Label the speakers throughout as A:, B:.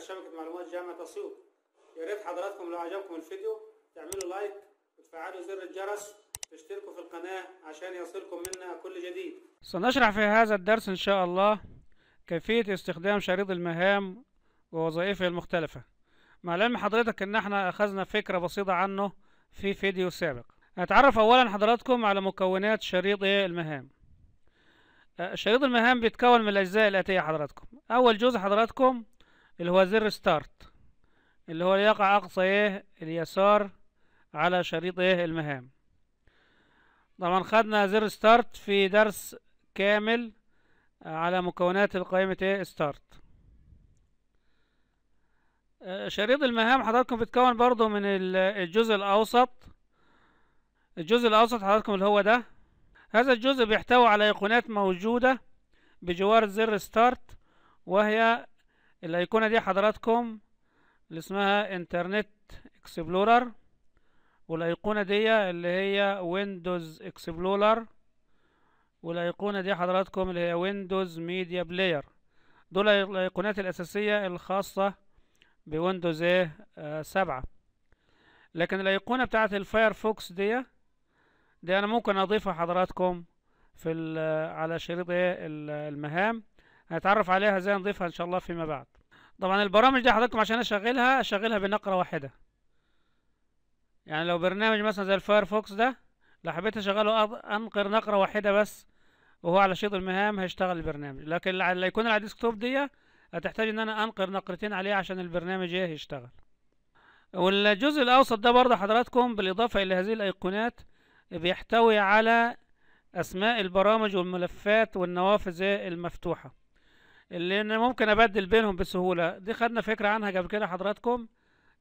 A: مركز شبكة معلومات جامعة أسيوط يا ريت حضراتكم لو عجبكم الفيديو تعملوا لايك وتفعلوا زر الجرس وتشتركوا في القناة عشان يصلكم منا كل جديد سنشرح في هذا الدرس إن شاء الله كيفية استخدام شريط المهام ووظائفه المختلفة مع العلم حضرتك إن احنا أخذنا فكرة بسيطة عنه في فيديو سابق هنتعرف أولا حضراتكم على مكونات شريط إيه المهام أه، شريط المهام بيتكون من الأجزاء الآتية حضراتكم أول جزء حضراتكم اللي هو زر ستارت اللي هو يقع أقصى إيه اليسار على شريط إيه المهام طبعا خدنا زر ستارت في درس كامل على مكونات القائمة إيه ستارت آه، شريط المهام حضراتكم بيتكون برضو من الجزء الأوسط الجزء الأوسط حضراتكم اللي هو ده هذا الجزء بيحتوي على أيقونات موجودة بجوار زر ستارت وهي الايقونه دي حضراتكم اللي اسمها انترنت اكسبلورر والايقونه دي اللي هي ويندوز اكسبلورر والايقونه دي حضراتكم اللي هي ويندوز ميديا بلاير دول الايقونات الاساسيه الخاصه بويندوز ايه آه، سبعة لكن الايقونه بتاعت الفايرفوكس دي دي انا ممكن اضيفها حضراتكم في آه، على شريط ايه المهام هنتعرف عليها ازاي نضيفها ان شاء الله فيما بعد طبعا البرامج دي حضراتكم عشان اشغلها اشغلها بنقره واحده يعني لو برنامج مثلا زي الفايرفوكس ده لو حبيت اشغله انقر نقره واحده بس وهو على شيط المهام هيشتغل البرنامج لكن اللي يكون على الديسكتوب دي هتحتاج ان انا انقر نقرتين عليه عشان البرنامج ايه يشتغل والجزء الاوسط ده برضه حضراتكم بالاضافه الى هذه الايقونات بيحتوي على اسماء البرامج والملفات والنوافذ المفتوحه انا ممكن ابدل بينهم بسهوله دي خدنا فكره عنها قبل كده حضراتكم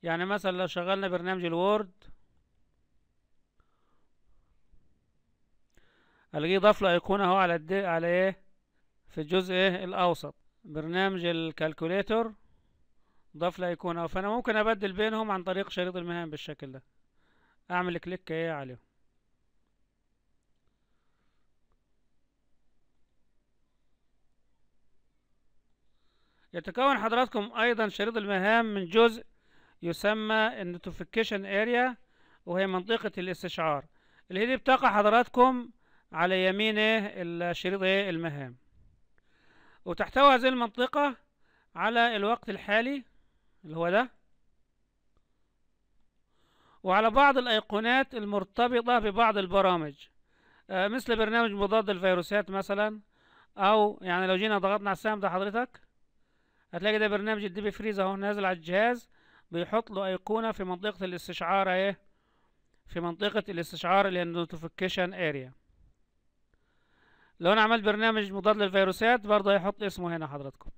A: يعني مثلا لو شغلنا برنامج الوورد الجي ضاف له ايقونه اهو على الد... على ايه في الجزء ايه الاوسط برنامج الكالكوليتر ضاف له ايقونه فانا ممكن ابدل بينهم عن طريق شريط المهام بالشكل ده اعمل كليك ايه عليهم يتكون حضراتكم أيضا شريط المهام من جزء يسمى النوتيفيكيشن اريا وهي منطقة الاستشعار اللي هي دي بتقع حضراتكم على يمين الشريط إيه، المهام وتحتوي هذه المنطقة على الوقت الحالي اللي هو ده وعلى بعض الأيقونات المرتبطة ببعض البرامج آه، مثل برنامج مضاد الفيروسات مثلا أو يعني لو جينا ضغطنا على السهم ده حضرتك هتلاقي ده برنامج الديبي فريز اهو نازل على الجهاز بيحط له ايقونه في منطقه الاستشعار ايه في منطقه الاستشعار اللي هي النوتيفيكيشن اريا لو انا عملت برنامج مضاد للفيروسات برضه هيحط اسمه هنا حضراتكم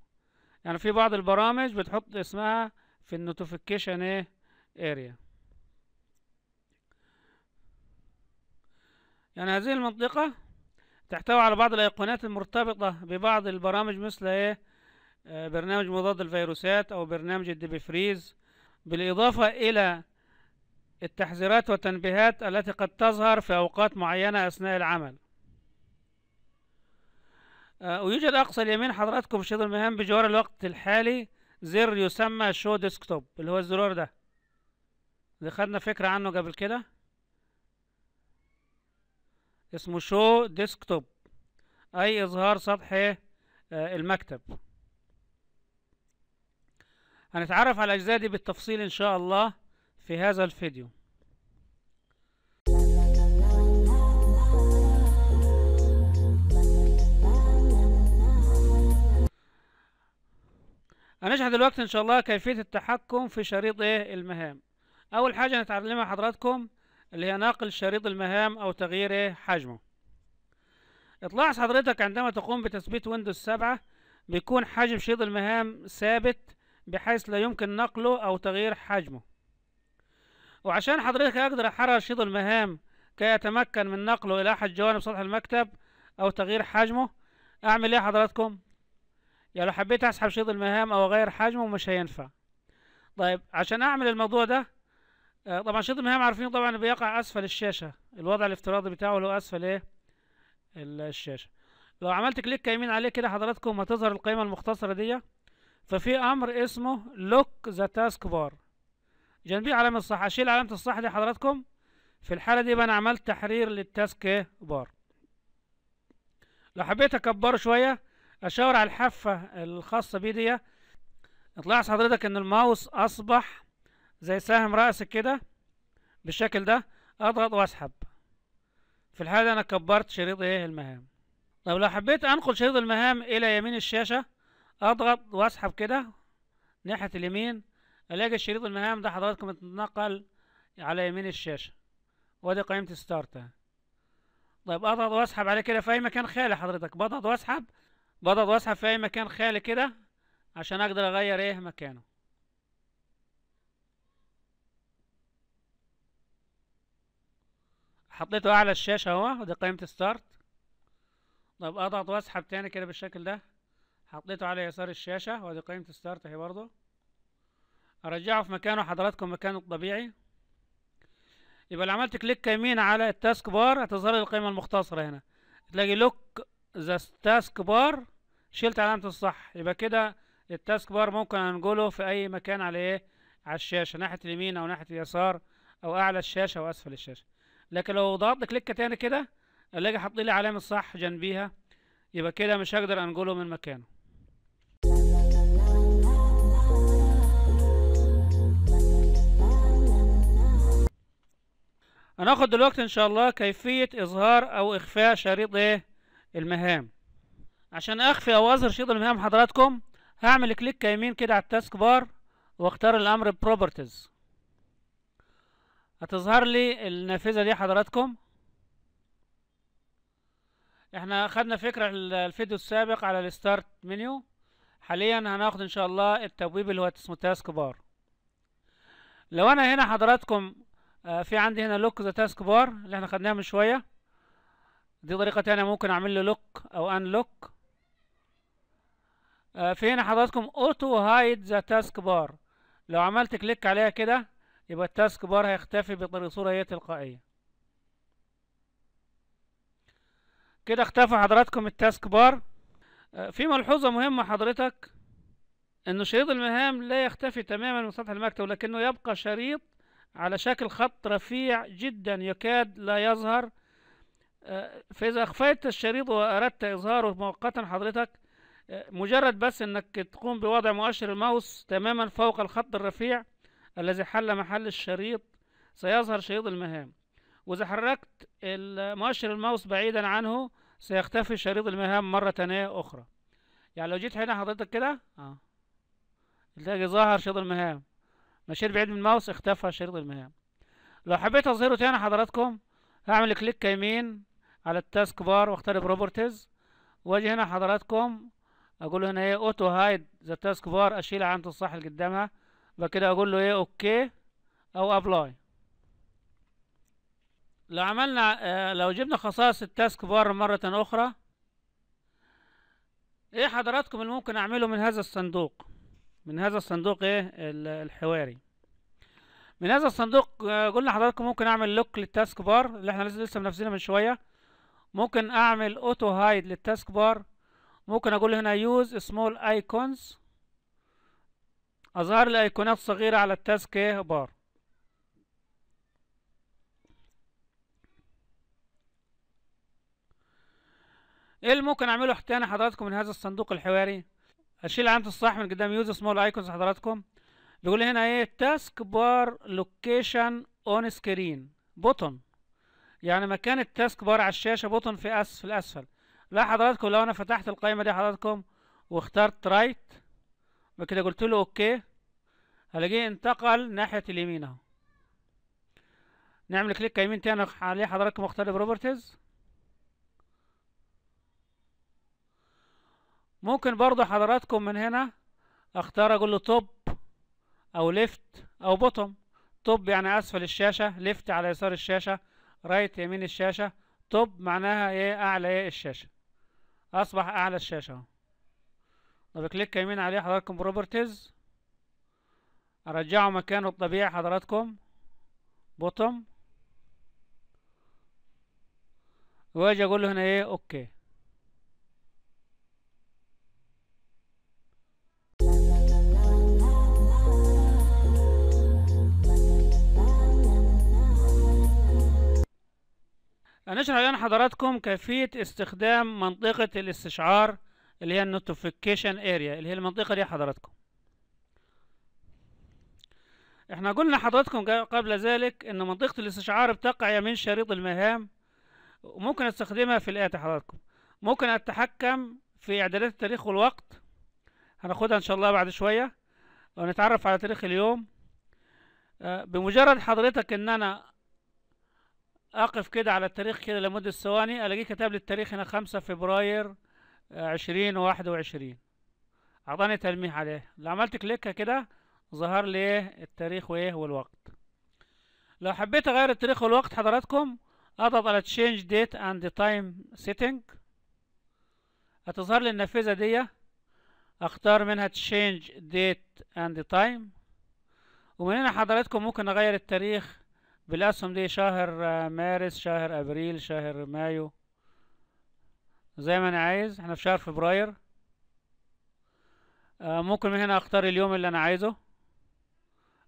A: يعني في بعض البرامج بتحط اسمها في النوتيفيكيشن ايه اريا يعني هذه المنطقة تحتوي على بعض الأيقونات المرتبطة ببعض البرامج مثل ايه آه، برنامج مضاد الفيروسات أو برنامج الديبفريز بالإضافة إلى التحذيرات والتنبيهات التي قد تظهر في أوقات معينة أثناء العمل آه، ويوجد أقصى اليمين حضراتكم في شيط المهام بجوار الوقت الحالي زر يسمى شو ديسكتوب اللي هو الزرار ده اللي خدنا فكرة عنه قبل كده اسمه شو ديسكتوب أي إظهار سطح آه، المكتب هنتعرف على الأجزاء دي بالتفصيل إن شاء الله في هذا الفيديو هنشرح دلوقتي إن شاء الله كيفية التحكم في شريط إيه المهام أول حاجة هنتعلمها حضراتكم اللي هي نقل شريط المهام أو تغيير إيه حجمه تلاحظ حضرتك عندما تقوم بتثبيت ويندوز 7 بيكون حجم شريط المهام ثابت بحيث لا يمكن نقله أو تغيير حجمه وعشان حضرتك أقدر أحرر شيط المهام كي أتمكن من نقله إلى أحد جوانب سطح المكتب أو تغيير حجمه أعمل إيه حضراتكم؟ يعني لو حبيت أسحب شيط المهام أو أغير حجمه مش هينفع طيب عشان أعمل الموضوع ده آه، طبعا شيط المهام عارفين طبعا بيقع أسفل الشاشة الوضع الافتراضي بتاعه اللي هو أسفل إيه؟ الشاشة لو عملت كليك يمين عليه كده حضراتكم هتظهر القيمة المختصرة دي ففي امر اسمه لوك ذا تاسك بار جنبيه علامه الصح اشيل علامه الصح دي حضراتكم في الحاله دي يبقى انا عملت تحرير للتاسك بار لو حبيت اكبره شويه اشاور على الحافه الخاصه بيه دي هتلاحظ حضرتك ان الماوس اصبح زي سهم راسك كده بالشكل ده اضغط واسحب في الحاله دي انا كبرت شريط ايه المهام طب لو حبيت انقل شريط المهام الى يمين الشاشه اضغط واسحب كده ناحية اليمين الاقي شريط المهام ده حضراتكم اتنقل على يمين الشاشة وادي قائمة ستارت طيب اضغط واسحب عليه كده في اي مكان خالي حضرتك بضغط واسحب بضغط واسحب في اي مكان خالي كده عشان اقدر اغير ايه مكانه حطيته اعلى الشاشة اهو ودي قائمة ستارت طيب اضغط واسحب تاني كده بالشكل ده حطيته على يسار الشاشة وادي قيمة ستارت اهي برضه ارجعه في مكانه حضراتكم مكانه الطبيعي يبقى لو عملت كليك يمين على التاسك بار هتظهر القيمة المختصرة هنا تلاقي لوك ذا تاسك بار شلت علامة الصح يبقى كده التاسك بار ممكن انقله في اي مكان على ايه على الشاشة ناحية اليمين او ناحية اليسار او اعلى الشاشة او اسفل الشاشة لكن لو ضغطت كليك تاني كده الاقي لي علامة صح جنبيها يبقى كده مش هقدر انقله من مكانه هناخد دلوقتي ان شاء الله كيفية اظهار او اخفاء شريط ايه المهام عشان اخفي او اظهر شريط المهام حضراتكم هعمل كليك يمين كده على التاسك بار واختار الامر بروبرتيز هتظهر لي النافذة دي حضراتكم احنا اخدنا فكرة الفيديو السابق على الستارت منيو حاليا هناخد ان شاء الله التبويب اللي هو اسمه تاسك بار لو انا هنا حضراتكم آه في عندي هنا لوك ذا تاسك بار اللي احنا خدناها من شويه دي طريقه ثانيه ممكن اعمل له لوك او ان لوك آه في هنا حضراتكم اوتو هايد ذا تاسك بار لو عملت كليك عليها كده يبقى التاسك بار هيختفي بصوره هي تلقائيه كده اختفى حضراتكم التاسك بار آه في ملحوظه مهمه حضرتك انه شريط المهام لا يختفي تماما من سطح المكتب لكنه يبقى شريط على شكل خط رفيع جدا يكاد لا يظهر آه، فإذا أخفيت الشريط وأردت إظهاره مؤقتا حضرتك آه، مجرد بس إنك تقوم بوضع مؤشر الماوس تماما فوق الخط الرفيع الذي حل محل الشريط سيظهر شريط المهام وإذا حركت مؤشر الماوس بعيدا عنه سيختفي شريط المهام مرة تانية أخرى يعني لو جيت هنا حضرتك كده اه تلاقي ظاهر شريط المهام مشيت بعيد من الماوس اختفى شريط المهام لو حبيت اظهره تاني حضراتكم هعمل كليك يمين على التاسك بار واختار بروبرتيز واجي هنا حضراتكم اقول له هنا ايه اوتو هايد ذا تاسك بار اشيل علامه الصح اللي قدامها بعد كده اقول له ايه اوكي او ابلاي لو عملنا آه لو جبنا خصائص التاسك بار مره اخرى ايه حضراتكم اللي ممكن اعمله من هذا الصندوق من هذا الصندوق ايه الحواري من هذا الصندوق آه، قلنا لحضراتكم ممكن اعمل لوك للتاسك بار اللي احنا لسه منافسينها من شويه ممكن اعمل اوتو هايد للتاسك بار ممكن اقول هنا يوز سمول ايكونز اظهر لي ايقونات صغيره على التاسك إيه؟ بار ايه اللي ممكن اعمله تاني حضراتكم من هذا الصندوق الحواري هشيل علامة الصح من قدام يوز سمول ايكونز حضراتكم بيقول هنا ايه تاسك بار لوكيشن اون سكرين بوتون يعني مكان التاسك بار على الشاشة بوتون في أس في الأسفل لا حضراتكم لو أنا فتحت القائمة دي حضراتكم واخترت رايت وكده قلت له اوكي هلاقيه انتقل ناحية اليمين اهو نعمل كليك يمين تاني عليه حضراتكم اختار بروبرتيز ممكن برضو حضراتكم من هنا اختار اقول له توب او ليفت او بوتوم توب يعني اسفل الشاشة ليفت على يسار الشاشة رايت يمين الشاشة توب معناها ايه اعلى ايه الشاشة اصبح اعلى الشاشة اهو طب كليك يمين عليه حضراتكم بروبرتيز ارجعه مكانه الطبيعي حضراتكم بوتوم واجي اقول له هنا ايه اوكي هنشرح الآن حضراتكم كيفية استخدام منطقة الاستشعار اللي هي النوتيفيكيشن اريا اللي هي المنطقة دي حضراتكم احنا قلنا حضراتكم قبل ذلك ان منطقة الاستشعار بتقع يمين شريط المهام وممكن استخدمها في الآتي حضراتكم ممكن اتحكم في اعدادات التاريخ والوقت هناخدها ان شاء الله بعد شوية ونتعرف على تاريخ اليوم آه، بمجرد حضرتك ان انا اقف كده على التاريخ كده لمدة ثواني الاقيه كتب لي التاريخ هنا خمسة فبراير آه، عشرين وعشرين اعطاني تلميح عليه لو عملت كليك كده ظهر لي ايه التاريخ وايه والوقت لو حبيت اغير التاريخ والوقت حضراتكم اضغط على تشينج ديت اند تايم سيتنج هتظهر لي النافذة دي اختار منها تشينج ديت اند تايم ومن هنا حضراتكم ممكن اغير التاريخ بالأسهم دي شهر آه، مارس شهر أبريل شهر مايو زي ما أنا عايز احنا في شهر فبراير آه، ممكن من هنا أختار اليوم اللي أنا عايزه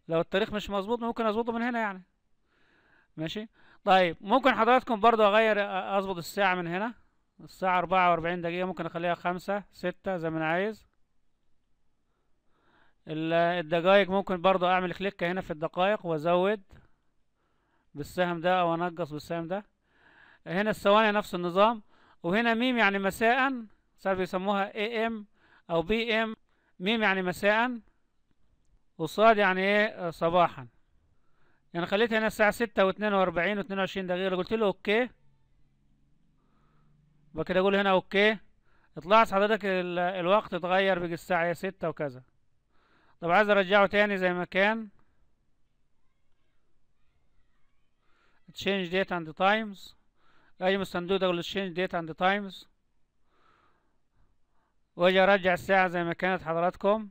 A: لو التاريخ مش مظبوط ممكن أظبطه من هنا يعني ماشي طيب ممكن حضراتكم برضو أغير آه، أظبط الساعة من هنا الساعة أربعة وأربعين دقيقة ممكن أخليها خمسة ستة زي ما أنا عايز الدقايق ممكن برضو أعمل كليك هنا في الدقايق وأزود بالسهم ده او انقص بالسهم ده هنا الثواني نفس النظام وهنا ميم يعني مساء صار بيسموها اي ام او بي ام ميم يعني مساء وصاد يعني ايه صباحا يعني خليت هنا الساعة 6 و42 و22 دقيقة قلت له اوكي يبقى كده اقول هنا اوكي تلاحظ حضرتك الوقت اتغير بقى الساعة 6 وكذا طب عايز ارجعه تاني زي ما كان change date and times أي مستندودة اقول change date and times واجي ارجع الساعة زي ما كانت حضراتكم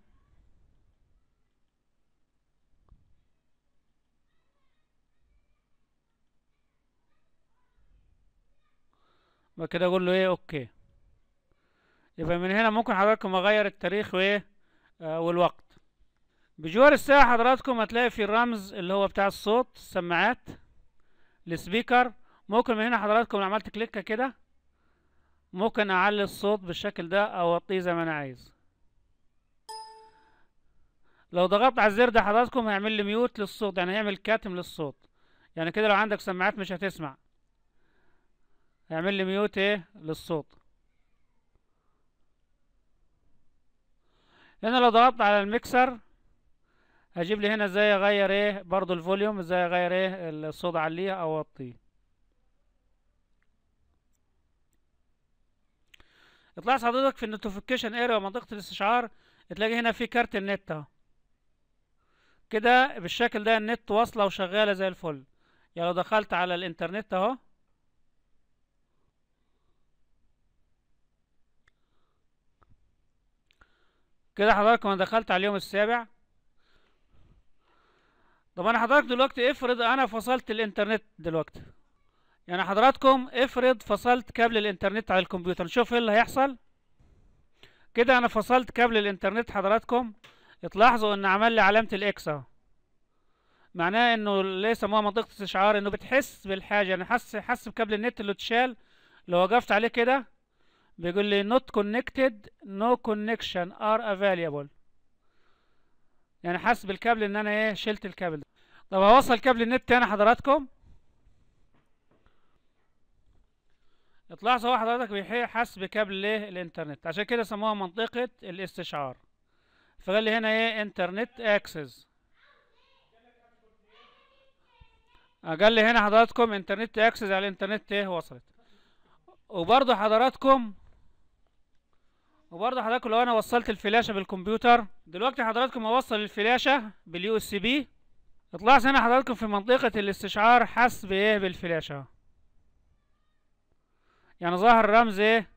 A: بعد كده اقول له ايه اوكي يبقى من هنا ممكن حضراتكم اغير التاريخ وايه آه والوقت بجوار الساعة حضراتكم هتلاقي في الرمز اللي هو بتاع الصوت السماعات السبيكر ممكن من هنا حضراتكم لو عملت كليكه كده ممكن اعلي الصوت بالشكل ده او اوطيه زي ما انا عايز لو ضغطت على الزر ده حضراتكم هيعمل لي ميوت للصوت يعني هيعمل كاتم للصوت يعني كده لو عندك سماعات مش هتسمع هيعمل لي ميوت ايه للصوت هنا لو ضغطت على الميكسر هجيب لي هنا ازاي اغير ايه برضو الفوليوم ازاي اغير ايه الصوت عليه او اوطيه اطلع حضرتك في النوتيفيكيشن اريا منطقه الاستشعار تلاقي هنا في كارت النت اهو كده بالشكل ده النت واصله وشغاله زي الفل يعني لو دخلت على الانترنت اهو كده حضراتكم انا دخلت على اليوم السابع طب انا حضرتك دلوقتي افرض انا فصلت الانترنت دلوقتي يعني حضراتكم افرض فصلت كابل الانترنت على الكمبيوتر نشوف ايه اللي هيحصل كده انا فصلت كابل الانترنت حضراتكم تلاحظوا ان عمل لي علامه الاكس اهو معناه انه ليس ما منطقه استشعار انه بتحس بالحاجه يعني حس حس بكابل النت اللي اتشال لو وقفت عليه كده بيقول لي not connected no connection are available يعني حاسس بالكابل ان انا ايه شلت الكابل ده طب هوصل كابل النت تاني حضراتكم تلاحظوا حضرتك بيحيي حاسس بكابل ايه الانترنت عشان كده سموها منطقة الاستشعار فقال لي هنا ايه انترنت اكسس قال لي هنا حضراتكم انترنت اكسس على الانترنت ايه وصلت وبرضه حضراتكم وبرضه حضراتكم لو انا وصلت الفلاشه بالكمبيوتر دلوقتي حضراتكم اوصل الفلاشه باليو اس بي طلعت هنا حضراتكم في منطقه الاستشعار حسب ايه بالفلاشه يعني ظهر رمز ايه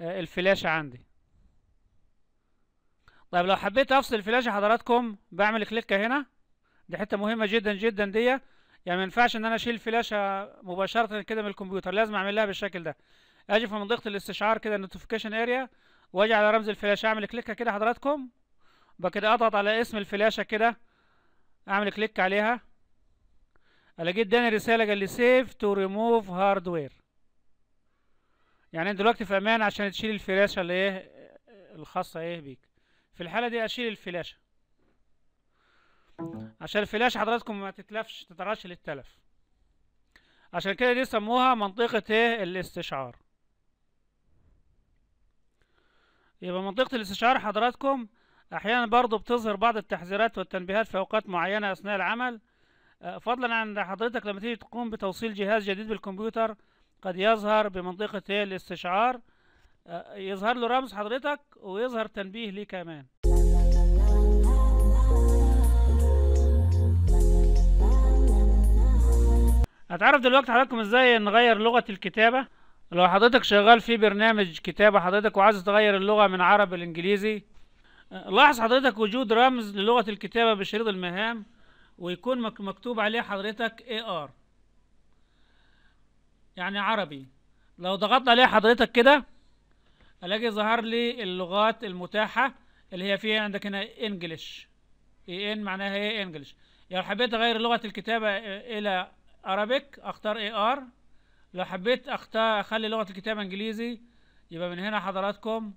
A: آه، الفلاشه عندي طيب لو حبيت افصل الفلاشه حضراتكم بعمل كليك هنا دي حته مهمه جدا جدا دي يعني ما ينفعش ان انا اشيل الفلاشه مباشره كده من الكمبيوتر لازم اعمل لها بالشكل ده اجي في منطقه الاستشعار كده النوتيفيكيشن اريا واجي على رمز الفلاشه اعمل كليك كده حضراتكم بكده اضغط على اسم الفلاشه كده اعمل كليك عليها الاقي اداني رساله قال لي سيف تو ريموف هاردوير يعني انت دلوقتي في امان عشان تشيل الفلاشه اللي ايه الخاصه ايه بيك في الحاله دي اشيل الفلاشه عشان الفلاشه حضراتكم ما تتلفش تتعرضش للتلف عشان كده دي سموها منطقه ايه الاستشعار يبقى منطقة الاستشعار حضراتكم أحيانا برضو بتظهر بعض التحذيرات والتنبيهات في أوقات معينة أثناء العمل آه، فضلا عن حضرتك لما تيجي تقوم بتوصيل جهاز جديد بالكمبيوتر قد يظهر بمنطقة الاستشعار آه، يظهر له رمز حضرتك ويظهر تنبيه ليه كمان هتعرف دلوقتي حضراتكم ازاي نغير لغة الكتابة لو حضرتك شغال في برنامج كتابة حضرتك وعايز تغير اللغة من عربي لإنجليزي لاحظ حضرتك وجود رمز للغة الكتابة بشريط المهام ويكون مكتوب عليه حضرتك AR يعني عربي لو ضغطت عليه حضرتك كده الاقي ظهر لي اللغات المتاحة اللي هي فيها عندك هنا انجلش اي ان معناها ايه انجلش لو يعني حبيت اغير لغة الكتابة الى ارابيك اختار AR لو حبيت اختار اخلي لغه الكتابه انجليزي يبقى من هنا حضراتكم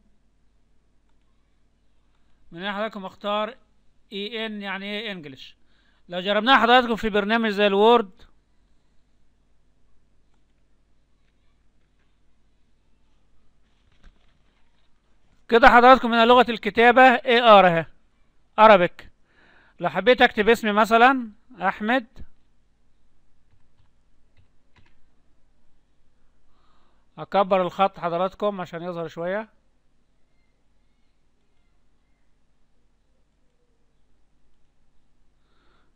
A: من هنا حضراتكم اختار اي e ان يعني ايه انجلش لو جربناها حضراتكم في برنامج زي الوورد كده حضراتكم هنا لغه الكتابه ايه ار عربك لو حبيت اكتب اسمي مثلا احمد اكبر الخط حضراتكم عشان يظهر شوية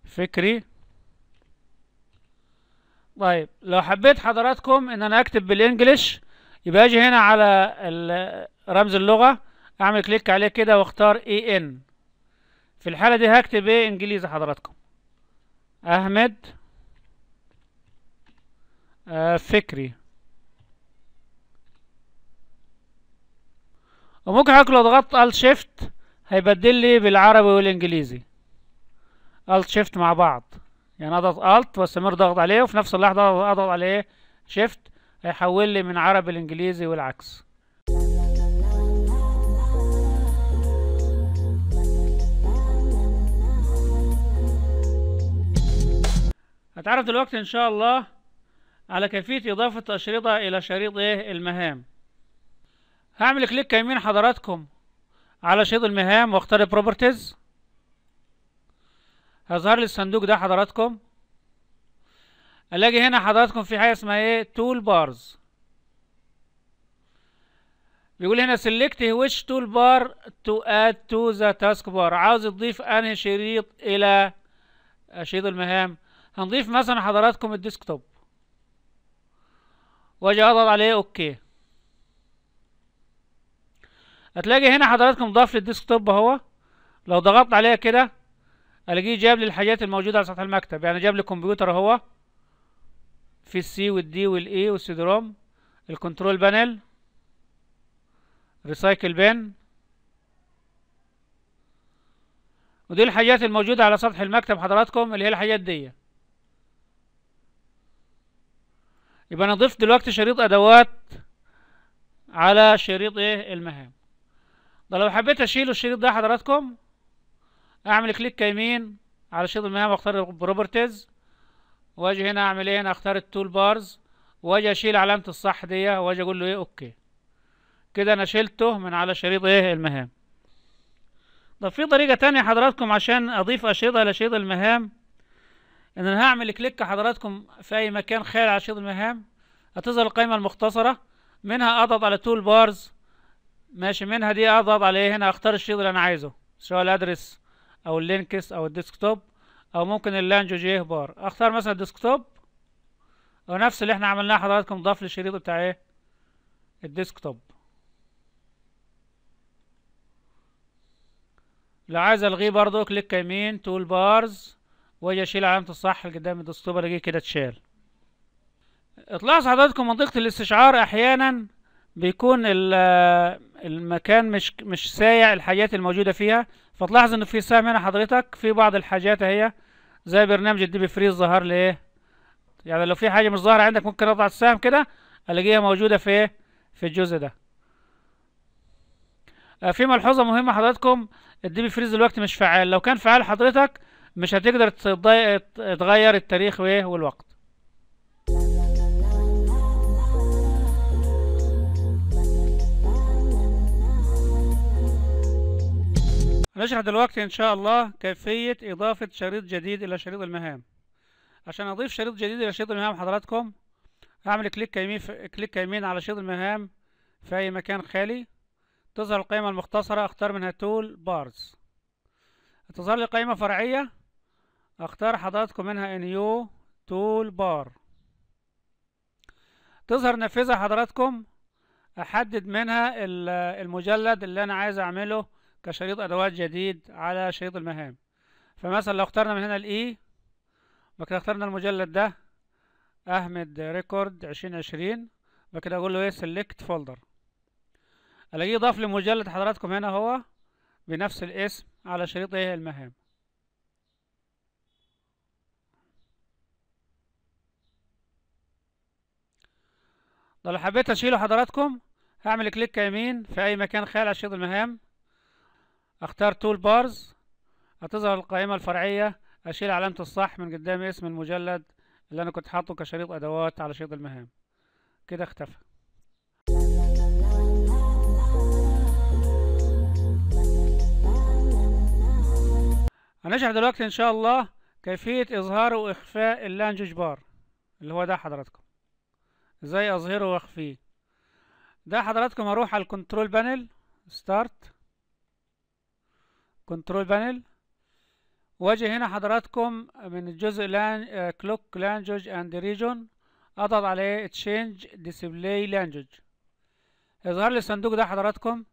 A: فكري طيب لو حبيت حضراتكم ان انا اكتب بالانجلش يبقى اجي هنا على رمز اللغة اعمل كليك عليه كده واختار اي ان في الحالة دي هكتب ايه انجليزي حضراتكم احمد آه، فكري وممكن حضرتك لو ضغطت الت شيفت هيبدل لي بالعربي والانجليزي الت شيفت مع بعض يعني اضغط الت واستمر ضغط عليه وفي نفس اللحظه اضغط عليه شيفت هيحول لي من عربي لانجليزي والعكس هتعرف دلوقتي ان شاء الله على كيفيه اضافه اشرطه الى شريط ايه المهام هعمل كليك يمين حضراتكم على شيط المهام واختار بروبرتيز هيظهر لي الصندوق ده حضراتكم الاقي هنا حضراتكم في حاجه اسمها ايه تول بارز بيقول هنا سيلكت ويش تول بار تو اد تو ذا تاسك بار عاوز تضيف انهي شريط الى شريط المهام هنضيف مثلا حضراتكم الديسكتوب واجي اضغط عليه اوكي هتلاقي هنا حضراتكم ضاف للديسكتوب اهو لو ضغطت عليها كده الاقيه جاب لي الحاجات الموجوده على سطح المكتب يعني جاب لي كمبيوتر اهو في السي والدي والاي والسي دروم الكنترول بانل ريسايكل بن ودي الحاجات الموجوده على سطح المكتب حضراتكم اللي هي الحاجات دي يبقى انا ضفت دلوقتي شريط ادوات على شريط ايه المهام ده لو حبيت اشيل الشريط ده حضراتكم اعمل كليك يمين على شريط المهام واختار بروبرتيز واجي هنا اعمل ايه هنا اختار التول بارز واجي اشيل علامة الصح دي واجي اقول له ايه اوكي كده انا شلته من على شريط ايه المهام طب في طريقة تانية حضراتكم عشان اضيف اشرطة لشريط المهام ان انا هعمل كليك حضراتكم في اي مكان خالي على شريط المهام هتظهر القائمة المختصرة منها اضغط على تول بارز ماشي منها دي اضغط عليه هنا اختار الشيء اللي انا عايزه سواء الادرس او اللينكس او الديسكتوب او ممكن اللانجو جي إيه بار اختار مثلا الديسكتوب او نفس اللي احنا عملناه حضراتكم ضاف للشريط بتاع ايه الديسكتوب لو عايز الغيه برضو كليك يمين تول بارز واجي اشيل علامه الصح اللي قدام الديسكتوب الاقيه كده اتشال تلاحظ حضراتكم منطقه الاستشعار احيانا بيكون المكان مش مش سايع الحاجات الموجودة فيها فتلاحظ ان في سهم هنا حضرتك في بعض الحاجات اهي زي برنامج الديب فريز ظهر لي ايه يعني لو في حاجة مش ظاهرة عندك ممكن اضع السهم كده الاقيها موجودة في ايه في الجزء ده آه، في ملحوظة مهمة حضراتكم الديب فريز دلوقتي مش فعال لو كان فعال حضرتك مش هتقدر تغير التاريخ وايه والوقت هنشرح دلوقتي إن شاء الله كيفية إضافة شريط جديد إلى شريط المهام عشان أضيف شريط جديد إلى شريط المهام حضراتكم اعمل كليك يمين كليك يمين على شريط المهام في أي مكان خالي تظهر القائمة المختصرة أختار منها تول بارز تظهر لي قائمة فرعية أختار حضراتكم منها نيو تول بار تظهر نافذة حضراتكم أحدد منها المجلد اللي أنا عايز أعمله كشريط أدوات جديد على شريط المهام فمثلا لو اخترنا من هنا الإي e، بكده اخترنا المجلد ده أحمد ريكورد عشرين عشرين بكده أقول له إيه سيلكت فولدر ألاقيه ضاف لي مجلد حضراتكم هنا هو بنفس الاسم على شريط إيه المهام لو حبيت اشيله حضراتكم هعمل كليك يمين في اي مكان خالي على شريط المهام اختار تول بارز هتظهر القائمة الفرعية اشيل علامة الصح من قدام اسم المجلد اللي انا كنت حاطه كشريط ادوات على شريط المهام كده اختفى هنشرح دلوقتي ان شاء الله كيفية اظهار واخفاء اللانجوج بار اللي هو ده حضراتكم ازاي اظهره واخفيه ده حضراتكم هروح على الكنترول بانل ستارت كنترول بانل واجي هنا حضراتكم من الجزء لان كلوك لانجوج اند ريجون اضغط عليه تشينج ديسبلاي لانجوج يظهر لي الصندوق ده حضراتكم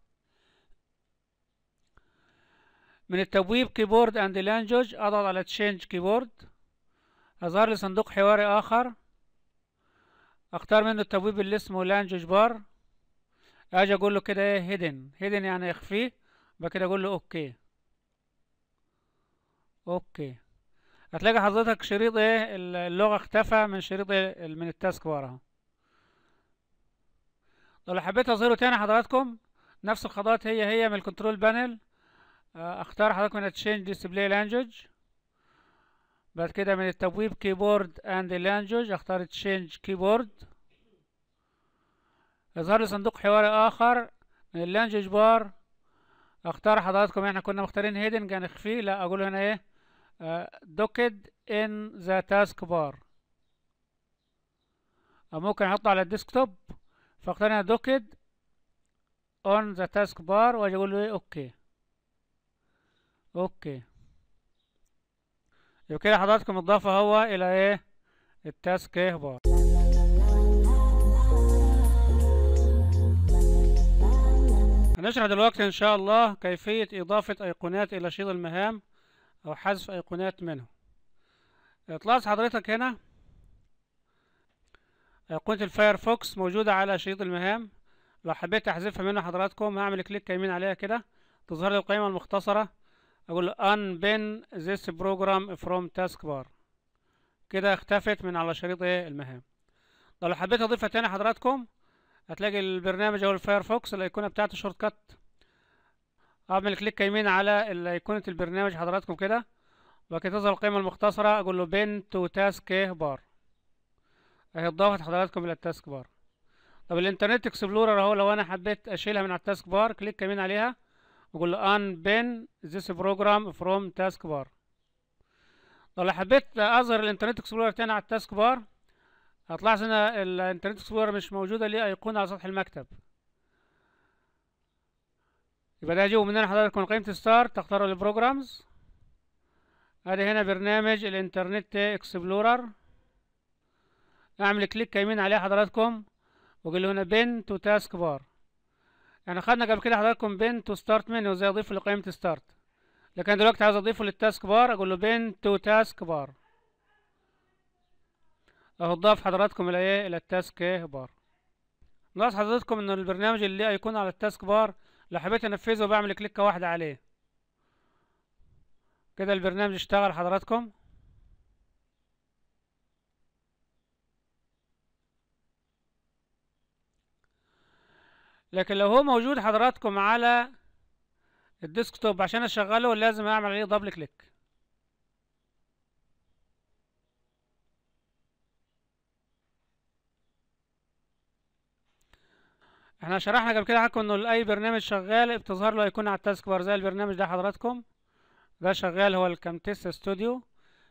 A: من التبويب كيبورد اند لانجوج اضغط على تشينج كيبورد يظهر لي صندوق حواري اخر اختار منه التبويب اللي اسمه لانجوج بار اجي اقول له كده ايه هيدن هيدن يعني اخفيه بكده اقول له اوكي اوكي هتلاقي حضرتك شريط ايه اللغة اختفى من شريط إيه من التاسك وراها لو حبيت اظهره تاني حضراتكم نفس الخطوات هي هي من الكنترول بانل آه، اختار حضرتك من تشينج ديسبلاي لانجوج بعد كده من التبويب كيبورد اند لانجوج اختار تشينج كيبورد يظهر لي صندوق حواري اخر من اللانجوج بار اختار حضراتكم احنا كنا مختارين هيدنج هنخفيه لا اقول هنا ايه uh, docked in the بار أو ممكن أحطه على الديسكتوب فاختار هنا docked on the task وأجي أقول له أوكي أوكي يبقى كده حضراتكم الضافة هو إلى إيه التاسك إيه بار هنشرح دلوقتي إن شاء الله كيفية إضافة أيقونات إلى شيط المهام أو حذف أيقونات منه تلاحظ حضرتك هنا أيقونة الفايرفوكس موجودة على شريط المهام لو حبيت أحذفها منه حضراتكم هعمل كليك يمين عليها كده تظهر لي القائمة المختصرة أقول unpin this program from تاسك بار كده اختفت من على شريط ايه المهام لو حبيت أضيفها تاني حضراتكم هتلاقي البرنامج أو الفايرفوكس الأيقونة بتاعته شورت كات اعمل كليك يمين على ايقونه البرنامج حضراتكم كده وبعد تظهر القيمه المختصره اقول له بين تو تاسك بار اهي اتضافت حضراتكم الى التاسك بار طب الانترنت اكسبلورر اهو لو انا حبيت اشيلها من على التاسك بار كليك يمين عليها واقول له ان بين ذيس بروجرام فروم تاسك بار طب لو حبيت اظهر الانترنت اكسبلورر تاني على التاسك بار هتلاحظ ان الانترنت اكسبلورر مش موجوده ليه ايقونه على سطح المكتب يبقى ده جه مننا حضراتكم قيمة ستار تختاروا البروجرامز ادي هنا برنامج الانترنت اكسبلورر اعمل كليك يمين عليه حضراتكم وقال هنا بين تو تاسك بار يعني خدنا قبل كده حضراتكم بين تو ستارت منيو ازاي اضيفه لقيمة ستارت لكن دلوقتي عايز اضيفه للتاسك بار اقول له بين تو تاسك بار اهو اتضاف حضراتكم الى ايه الى التاسك بار نلاحظ حضراتكم ان البرنامج اللي ايقونه على التاسك بار لو حبيت انفذه بعمل كليكة واحدة عليه كده البرنامج اشتغل حضراتكم لكن لو هو موجود حضراتكم على الديسكتوب عشان اشغله لازم اعمل عليه دبل كليك احنا شرحنا قبل كده حضراتكم انه اي برنامج شغال بتظهر له ايقونة على التاسك بار زي البرنامج ده حضراتكم ده شغال هو الكامتيس ستوديو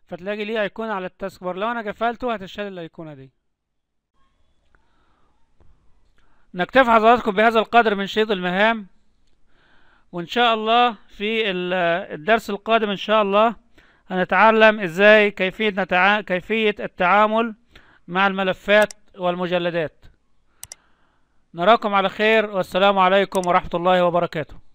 A: فتلاقي ليه ايقونة على التاسك بار لو انا قفلته هتشال الايقونة دي نكتفي حضراتكم بهذا القدر من شيط المهام وان شاء الله في الدرس القادم ان شاء الله هنتعلم ازاي كيفية, كيفية التعامل مع الملفات والمجلدات نراكم على خير والسلام عليكم ورحمة الله وبركاته